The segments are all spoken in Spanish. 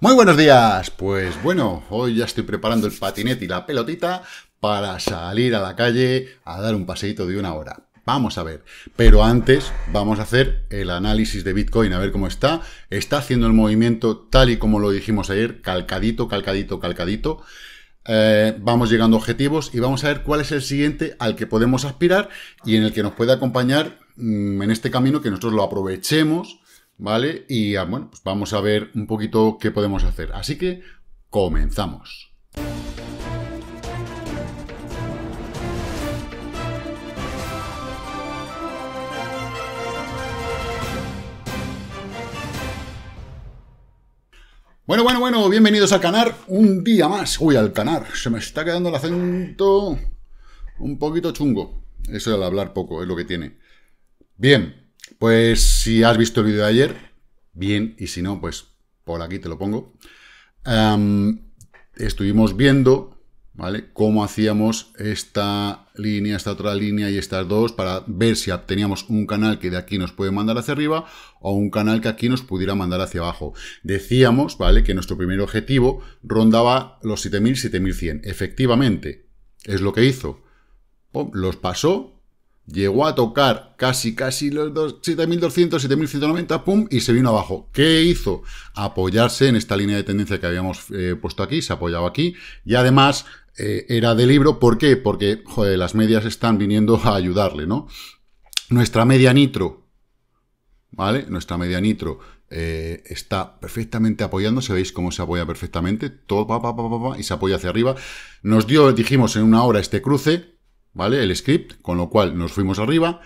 Muy buenos días, pues bueno, hoy ya estoy preparando el patinete y la pelotita para salir a la calle a dar un paseíto de una hora. Vamos a ver, pero antes vamos a hacer el análisis de Bitcoin, a ver cómo está. Está haciendo el movimiento tal y como lo dijimos ayer, calcadito, calcadito, calcadito. Eh, vamos llegando a objetivos y vamos a ver cuál es el siguiente al que podemos aspirar y en el que nos puede acompañar mm, en este camino, que nosotros lo aprovechemos ¿vale? Y ah, bueno, pues vamos a ver un poquito qué podemos hacer. Así que comenzamos. Bueno, bueno, bueno, bienvenidos al Canar un día más. Uy, al Canar. se me está quedando el acento un poquito chungo. Eso al hablar poco es lo que tiene. Bien, pues si has visto el vídeo de ayer, bien, y si no, pues por aquí te lo pongo. estuvimos viendo, ¿vale? Cómo hacíamos esta línea, esta otra línea y estas dos para ver si obteníamos un canal que de aquí nos puede mandar hacia arriba o un canal que aquí nos pudiera mandar hacia abajo. Decíamos, ¿vale? Que nuestro primer objetivo rondaba los 7.000, 7.100. Efectivamente, es lo que hizo. los pasó llegó a tocar casi, casi los 7.200, 7.190, pum, y se vino abajo. ¿Qué hizo? Apoyarse en esta línea de tendencia que habíamos eh, puesto aquí, se apoyaba aquí, y además eh, era de libro, ¿por qué? Porque, joder, las medias están viniendo a ayudarle, ¿no? Nuestra media nitro, ¿vale? Nuestra media nitro eh, está perfectamente apoyándose, veis cómo se apoya perfectamente, todo, pa, pa, pa, y se apoya hacia arriba. Nos dio, dijimos, en una hora este cruce, ¿vale? El script, con lo cual nos fuimos arriba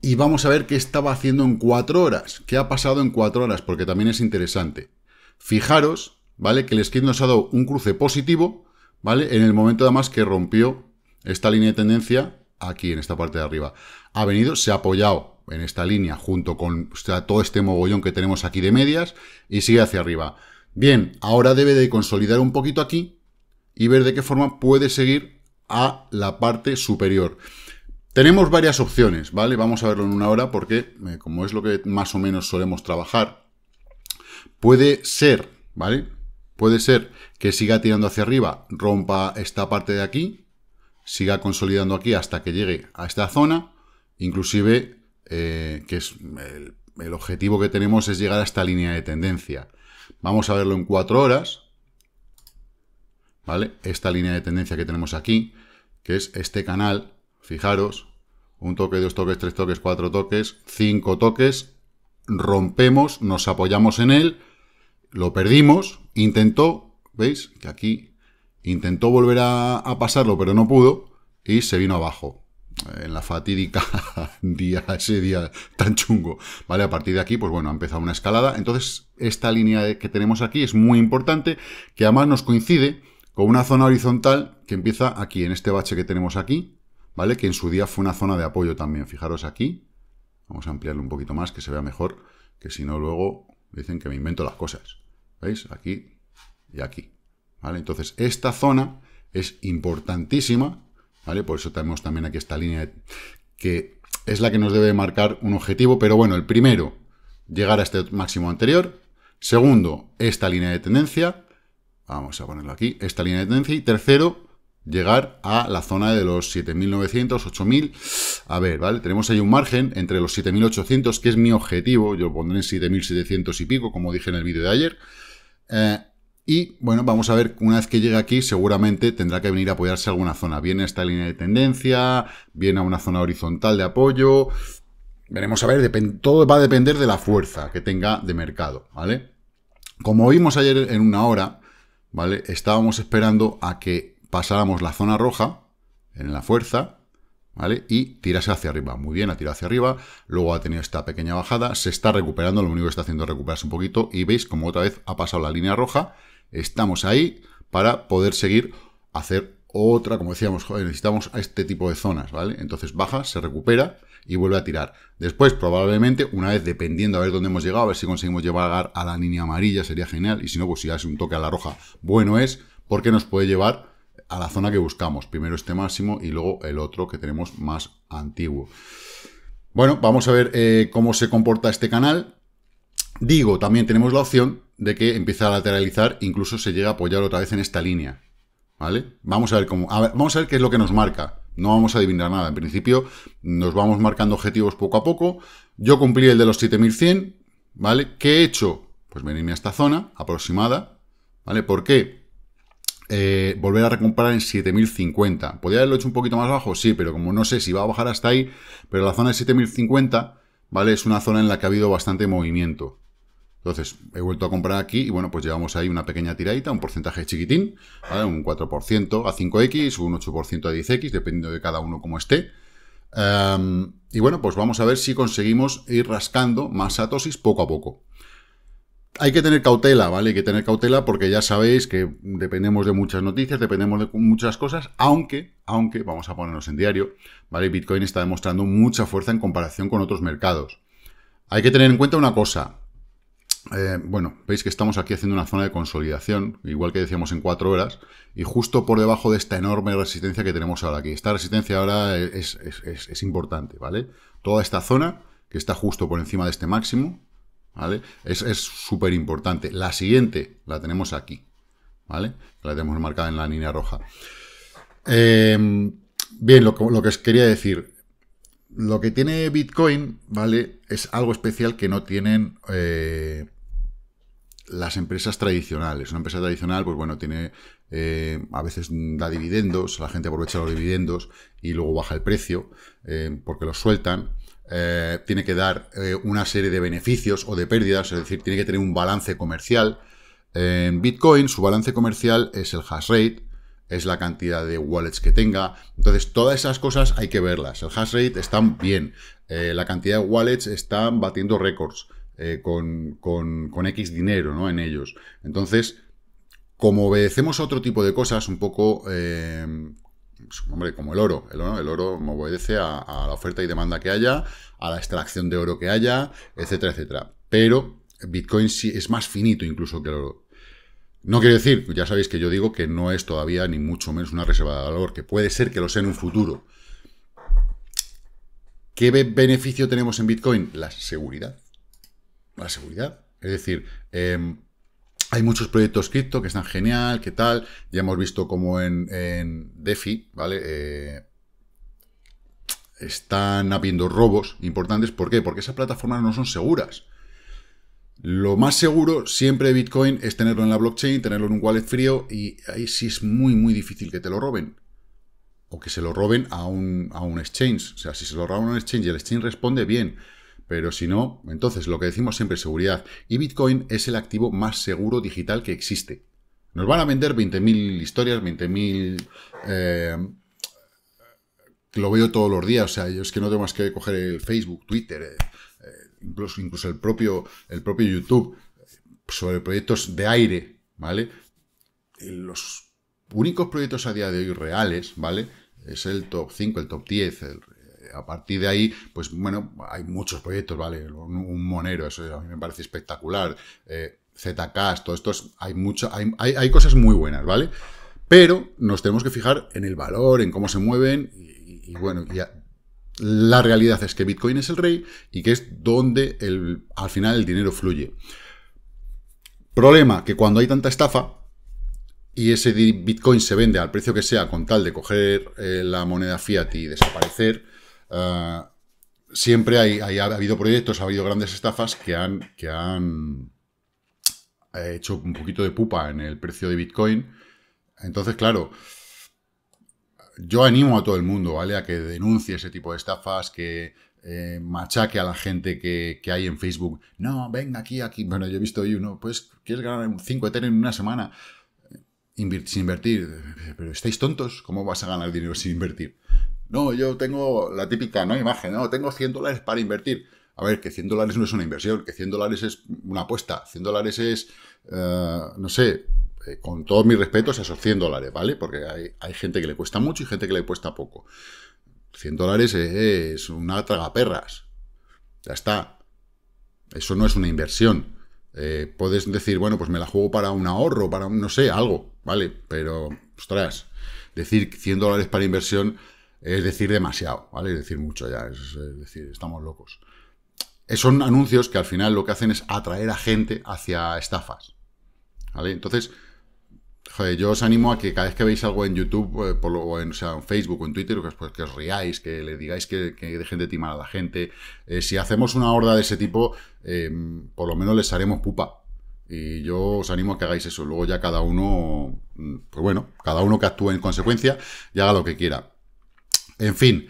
y vamos a ver qué estaba haciendo en cuatro horas, qué ha pasado en cuatro horas, porque también es interesante. Fijaros, ¿vale? Que el script nos ha dado un cruce positivo, ¿vale? En el momento además que rompió esta línea de tendencia aquí en esta parte de arriba. Ha venido, se ha apoyado en esta línea junto con todo este mogollón que tenemos aquí de medias y sigue hacia arriba. Bien, ahora debe de consolidar un poquito aquí y ver de qué forma puede seguir a la parte superior. Tenemos varias opciones, ¿vale? Vamos a verlo en una hora porque, eh, como es lo que más o menos solemos trabajar, puede ser, ¿vale? Puede ser que siga tirando hacia arriba, rompa esta parte de aquí, siga consolidando aquí hasta que llegue a esta zona, inclusive, eh, que es el objetivo que tenemos es llegar a esta línea de tendencia. Vamos a verlo en cuatro horas, esta línea de tendencia que tenemos aquí, que es este canal, fijaros, un toque, dos toques, tres toques, cuatro toques, cinco toques, rompemos, nos apoyamos en él, lo perdimos, intentó, ¿veis? Que aquí intentó volver a, pasarlo, pero no pudo, y se vino abajo en la fatídica día, ese día tan chungo, ¿vale? A partir de aquí, pues bueno, ha empezado una escalada. Entonces, esta línea que tenemos aquí es muy importante, que además nos coincide con una zona horizontal que empieza aquí, en este bache que tenemos aquí, ¿vale? Que en su día fue una zona de apoyo también, fijaros aquí. Vamos a ampliarlo un poquito más, que se vea mejor, que si no luego dicen que me invento las cosas. ¿Veis? Aquí y aquí, ¿vale? Entonces, esta zona es importantísima, ¿vale? Por eso tenemos también aquí esta línea que es la que nos debe marcar un objetivo, pero bueno, el primero, llegar a este máximo anterior. Segundo, esta línea de tendencia. Vamos a ponerlo aquí, esta línea de tendencia. Y tercero, llegar a la zona de los 7.900, 8.000. A ver, ¿vale? Tenemos ahí un margen entre los 7.800, que es mi objetivo. Yo lo pondré en 7.700 y pico, como dije en el vídeo de ayer. Eh, y, bueno, vamos a ver, una vez que llegue aquí, seguramente tendrá que venir a apoyarse alguna zona. Viene a esta línea de tendencia, viene a una zona horizontal de apoyo. Veremos a ver, todo va a depender de la fuerza que tenga de mercado, ¿vale? Como vimos ayer en una hora, ¿vale? Estábamos esperando a que pasáramos la zona roja en la fuerza, ¿vale? Y tirase hacia arriba. Muy bien, ha tirado hacia arriba, luego ha tenido esta pequeña bajada, se está recuperando, lo único que está haciendo es recuperarse un poquito y veis como otra vez ha pasado la línea roja, estamos ahí para poder seguir hacer otra, como decíamos, necesitamos a este tipo de zonas, ¿vale? Entonces baja, se recupera y vuelve a tirar. Después, probablemente, una vez, dependiendo a ver dónde hemos llegado, a ver si conseguimos llevar a la línea amarilla, sería genial. Y si no, pues si hace un toque a la roja, bueno es, porque nos puede llevar a la zona que buscamos. Primero este máximo y luego el otro que tenemos más antiguo. Bueno, vamos a ver eh, cómo se comporta este canal. Digo, también tenemos la opción de que empiece a lateralizar, incluso se llega a apoyar otra vez en esta línea. ¿vale? Vamos a ver cómo, vamos a ver qué es lo que nos marca. No vamos a adivinar nada. En principio, nos vamos marcando objetivos poco a poco. Yo cumplí el de los 7100, ¿vale? ¿Qué he hecho? Pues venirme a esta zona aproximada, ¿vale? ¿Por qué? Eh, volver a recomprar en 7050. ¿Podría haberlo hecho un poquito más bajo? Sí, pero como no sé si va a bajar hasta ahí, pero la zona de 7050, ¿vale? Es una zona en la que ha habido bastante movimiento, entonces, he vuelto a comprar aquí y bueno, pues llevamos ahí una pequeña tiradita, un porcentaje chiquitín, ¿vale? un 4% a 5X, un 8% a 10X, dependiendo de cada uno como esté. Em, y bueno, pues vamos a ver si conseguimos ir rascando más satosis poco a poco. Hay que tener cautela, ¿vale? Hay que tener cautela porque ya sabéis que dependemos de muchas noticias, dependemos de muchas cosas, aunque, aunque, vamos a ponernos en diario, ¿vale? Bitcoin está demostrando mucha fuerza en comparación con otros mercados. Hay que tener en cuenta una cosa, eh, bueno, veis que estamos aquí haciendo una zona de consolidación, igual que decíamos en cuatro horas, y justo por debajo de esta enorme resistencia que tenemos ahora aquí. Esta resistencia ahora es, importante, ¿vale? Toda esta zona, que está justo por encima de este máximo, ¿vale? Es súper importante. La siguiente la tenemos aquí, ¿vale? La tenemos marcada en la línea roja. Eh, bien, lo, lo que os quería decir, lo que tiene Bitcoin, ¿vale? Es algo especial que no tienen eh, las empresas tradicionales. Una empresa tradicional, pues bueno, tiene. Eh, a veces da dividendos, la gente aprovecha los dividendos y luego baja el precio eh, porque los sueltan. tiene que dar una serie de beneficios o de pérdidas, es decir, tiene que tener un balance comercial. En Bitcoin, su balance comercial es el hash rate, es la cantidad de wallets que tenga. Entonces, todas esas cosas hay que verlas. El hash rate está bien, eh, la cantidad de wallets están batiendo récords eh, con, X dinero ¿no? en ellos. Entonces, como obedecemos a otro tipo de cosas, un poco, eh, hombre, como el oro, el oro, el obedece a, la oferta y demanda que haya, a la extracción de oro que haya, etcétera, etcétera. Pero Bitcoin sí es más finito incluso que el oro. No quiero decir, ya sabéis que yo digo que no es todavía ni mucho menos una reserva de valor, que puede ser que lo sea en un futuro. ¿Qué beneficio tenemos en Bitcoin? La seguridad. La seguridad. Es decir, em, hay muchos proyectos cripto que están genial, que tal. Ya hemos visto como en, DeFi, ¿vale? Eh, están habiendo robos importantes. ¿Por qué? Porque esas plataformas no son seguras. Lo más seguro siempre de Bitcoin es tenerlo en la blockchain, tenerlo en un wallet frío y ahí sí es muy muy difícil que te lo roben. O que se lo roben a un, a un exchange. O sea, si se lo roban a un exchange y el exchange responde bien. Pero si no, entonces lo que decimos siempre es seguridad. Y Bitcoin es el activo más seguro digital que existe. Nos van a vender 20.000 historias, 20.000... Eh, lo veo todos los días. O sea, yo es que no tengo más que coger el Facebook, Twitter, eh, incluso, incluso el, propio, el propio YouTube, sobre proyectos de aire, ¿vale? Los únicos proyectos a día de hoy reales, ¿vale? Es el top 5, el top 10, eh, a partir de ahí, pues bueno, hay muchos proyectos, ¿vale? Un, monero, eso a mí me parece espectacular. Eh, todo esto, hay, mucho hay, hay, hay, cosas muy buenas, ¿vale? Pero nos tenemos que fijar en el valor, en cómo se mueven y, bueno, y la realidad es que Bitcoin es el rey y que es donde al final el dinero fluye. Problema, que cuando hay tanta estafa y ese Bitcoin se vende al precio que sea con tal de coger eh, la moneda fiat y desaparecer, eh, siempre ha habido proyectos, ha habido grandes estafas que han, que han eh, hecho un poquito de pupa en el precio de Bitcoin. Entonces, claro, yo animo a todo el mundo, ¿vale? A que denuncie ese tipo de estafas, que eh, machaque a la gente que, hay en Facebook. No, venga aquí, aquí. Bueno, yo he visto hoy uno, pues, ¿quieres ganar 5 Ethereum en una semana? sin invertir. Pero estáis tontos, ¿cómo vas a ganar dinero sin invertir? No, yo tengo la típica ¿no? imagen, no, tengo 100 dólares para invertir. A ver, que 100 dólares no es una inversión, que 100 dólares es una apuesta, 100 dólares es, eh, no sé, eh, con todos mis respetos a esos 100 dólares, ¿vale? Porque hay, gente que le cuesta mucho y gente que le cuesta poco. 100 dólares es una tragaperras. Ya está. Eso no es una inversión. Eh, puedes decir, bueno, pues me la juego para un ahorro, para un, no sé, algo, ¿vale? Pero, ostras, decir 100 dólares para inversión es decir demasiado, ¿vale? Es decir mucho ya, es, decir, estamos locos. Eh, son anuncios que al final lo que hacen es atraer a gente hacia estafas, ¿vale? Entonces, yo os animo a que cada vez que veis algo en YouTube, eh, o, en, Facebook o en Twitter, pues, pues que, os riáis, que le digáis que, dejen de timar a la gente. Eh, si hacemos una horda de ese tipo, em, por lo menos les haremos pupa. Y yo os animo a que hagáis eso. Luego ya cada uno, mm, pues bueno, cada uno que actúe en consecuencia y haga lo que quiera. En fin,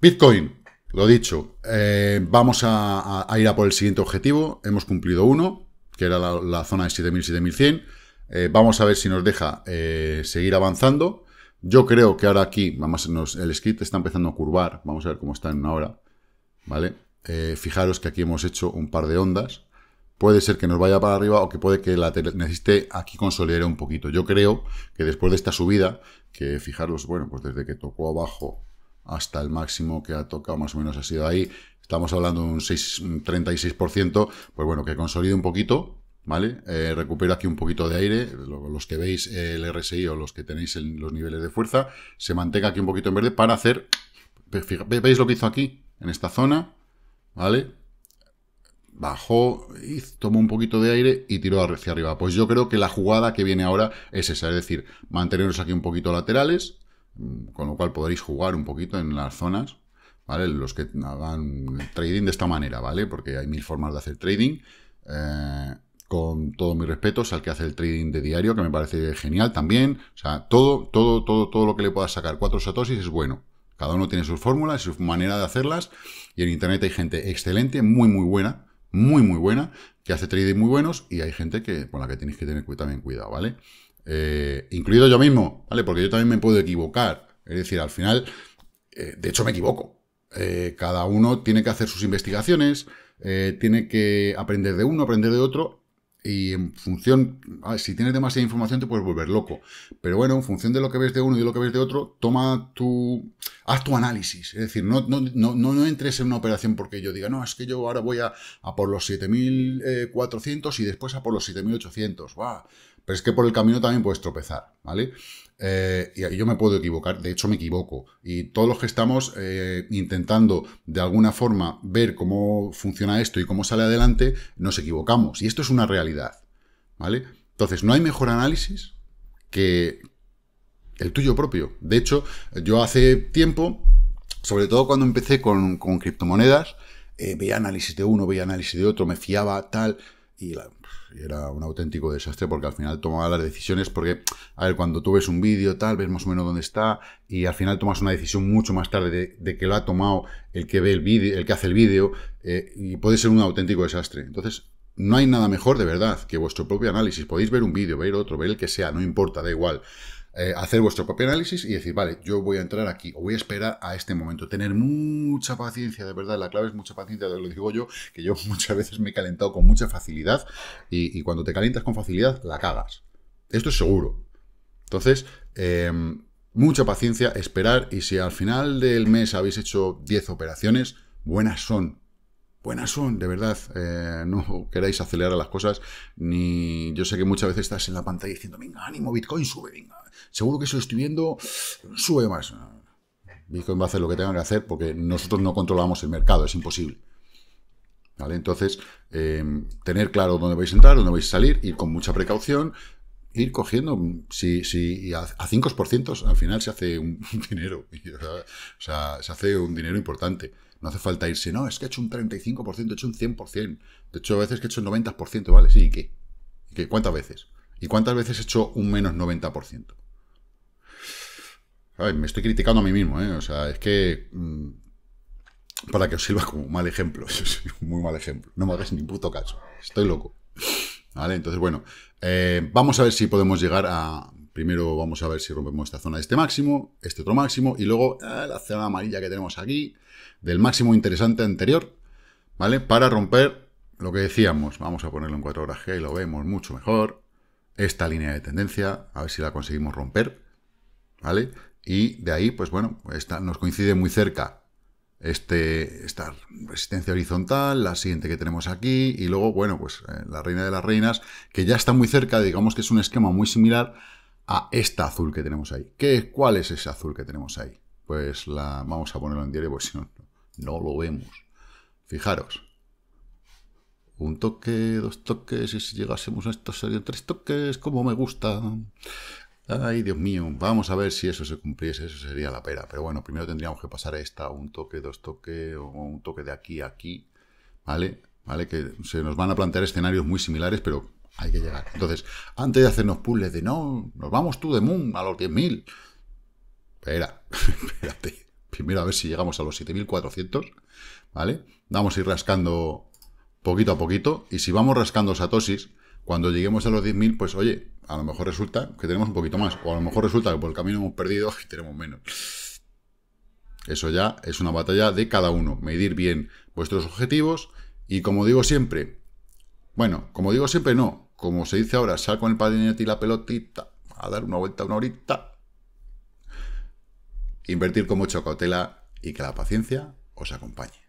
Bitcoin, lo dicho, eh, vamos a, ir a por el siguiente objetivo. Hemos cumplido uno, que era la, la zona de 7.000, 7.100. Eh, vamos a ver si nos deja eh, seguir avanzando. Yo creo que ahora aquí, el script está empezando a curvar. Vamos a ver cómo está en una hora. ¿Vale? Eh, fijaros que aquí hemos hecho un par de ondas. Puede ser que nos vaya para arriba o que puede que la necesite aquí consolidar un poquito. Yo creo que después de esta subida, que fijaros, bueno, pues desde que tocó abajo hasta el máximo que ha tocado más o menos ha sido ahí, estamos hablando de un, un 36%, pues bueno, que consolide un poquito ¿vale? Eh, recupero aquí un poquito de aire, los que veis eh, el RSI o los que tenéis los niveles de fuerza, se mantenga aquí un poquito en verde para hacer, ¿veis lo que hizo aquí? En esta zona, ¿vale? Bajó, tomó un poquito de aire y tiró hacia arriba. Pues yo creo que la jugada que viene ahora es esa, es decir, manteneros aquí un poquito laterales, mm, con lo cual podréis jugar un poquito en las zonas, ¿vale? Los que hagan trading de esta manera, ¿vale? Porque hay mil formas de hacer trading. Eh, con todo mi respeto, al que hace el trading de diario, que me parece genial también. O sea, todo, todo, todo, todo lo que le puedas sacar cuatro satosis es bueno. Cada uno tiene sus fórmulas, su manera de hacerlas, y en Internet hay gente excelente, muy, muy buena, muy, muy buena, que hace trading muy buenos, y hay gente que, con la que tenéis que tener también cuidado, ¿vale? Eh, incluido yo mismo, ¿vale? Porque yo también me puedo equivocar. Es decir, al final, eh, de hecho me equivoco. Eh, cada uno tiene que hacer sus investigaciones, tiene que aprender de uno, aprender de otro, y en función, ah, si tienes demasiada información te puedes volver loco. Pero bueno, en función de lo que ves de uno y de lo que ves de otro, toma tu, haz tu análisis. Es decir, no, no, no, entres en una operación porque yo diga, no, es que yo ahora voy a, por los 7.400 eh, y después a por los 7.800. Pero es que por el camino también puedes tropezar, ¿vale? Eh, y yo me puedo equivocar, de hecho me equivoco. Y todos los que estamos eh, intentando de alguna forma ver cómo funciona esto y cómo sale adelante, nos equivocamos. Y esto es una realidad, ¿vale? Entonces, no hay mejor análisis que el tuyo propio. De hecho, yo hace tiempo, sobre todo cuando empecé con, criptomonedas, eh, veía análisis de uno, veía análisis de otro, me fiaba, tal y, era un auténtico desastre porque al final tomaba las decisiones porque, a ver, cuando tú ves un vídeo tal, ves más o menos dónde está y al final tomas una decisión mucho más tarde de, que lo ha tomado el que ve el vídeo, el que hace el vídeo eh, y puede ser un auténtico desastre. Entonces, no hay nada mejor de verdad que vuestro propio análisis. Podéis ver un vídeo, ver otro, ver el que sea, no importa, da igual. Eh, hacer vuestro propio análisis y decir, vale, yo voy a entrar aquí o voy a esperar a este momento. Tener mucha paciencia, de verdad, la clave es mucha paciencia, lo digo yo, que yo muchas veces me he calentado con mucha facilidad y, cuando te calientas con facilidad, la cagas. Esto es seguro. Entonces, eh, mucha paciencia, esperar y si al final del mes habéis hecho 10 operaciones, buenas son, buenas son, de verdad. Eh, no queráis acelerar las cosas, ni yo sé que muchas veces estás en la pantalla diciendo, venga, ánimo, Bitcoin sube, venga. Seguro que si lo estoy viendo, sube más. Bitcoin va a hacer lo que tenga que hacer porque nosotros no controlamos el mercado, es imposible. ¿Vale? Entonces, eh, tener claro dónde vais a entrar, dónde vais a salir, ir con mucha precaución, ir cogiendo, si, si a, 5% al final se hace un dinero, o sea, se hace un dinero importante. No hace falta irse, no, es que he hecho un 35%, he hecho un 100%. De hecho, a veces que he hecho un 90%, vale, sí, ¿y qué? ¿Y qué? ¿Cuántas veces? ¿Y cuántas veces he hecho un menos 90%? ver, me estoy criticando a mí mismo, ¿eh? O sea, es que... Mm, para que os sirva como un mal ejemplo. un muy mal ejemplo. No me hagas ni puto caso. Estoy loco. Vale, entonces, bueno, eh, vamos a ver si podemos llegar a Primero vamos a ver si rompemos esta zona de este máximo, este otro máximo, y luego ah, la zona amarilla que tenemos aquí, del máximo interesante anterior, ¿vale? Para romper lo que decíamos, vamos a ponerlo en 4 horas G, lo vemos mucho mejor, esta línea de tendencia, a ver si la conseguimos romper, ¿vale? Y de ahí, pues bueno, esta, nos coincide muy cerca este, esta resistencia horizontal, la siguiente que tenemos aquí, y luego, bueno, pues eh, la reina de las reinas, que ya está muy cerca, digamos que es un esquema muy similar a esta azul que tenemos ahí. ¿Qué, ¿Cuál es ese azul que tenemos ahí? Pues la vamos a ponerlo en diario porque si no, no lo vemos. Fijaros. Un toque, dos toques, y si llegásemos a esto sería tres toques, como me gusta. Ay, Dios mío, vamos a ver si eso se cumpliese, eso sería la pera. Pero bueno, primero tendríamos que pasar a esta, un toque, dos toques, o un toque de aquí a aquí, ¿vale? ¿Vale? Que se nos van a plantear escenarios muy similares, pero hay que llegar. Entonces, antes de hacernos puzzles de no, nos vamos tú de Moon a los 10.000. Espera, espérate. Primero a ver si llegamos a los 7.400, ¿vale? Vamos a ir rascando poquito a poquito. Y si vamos rascando satosis, cuando lleguemos a los 10.000, pues oye, a lo mejor resulta que tenemos un poquito más. O a lo mejor resulta que por el camino hemos perdido y tenemos menos. Eso ya es una batalla de cada uno. Medir bien vuestros objetivos. Y como digo siempre, bueno, como digo siempre no, como se dice ahora, sal con el patinete y la pelotita, a dar una vuelta una horita. Invertir con mucha cautela y que la paciencia os acompañe.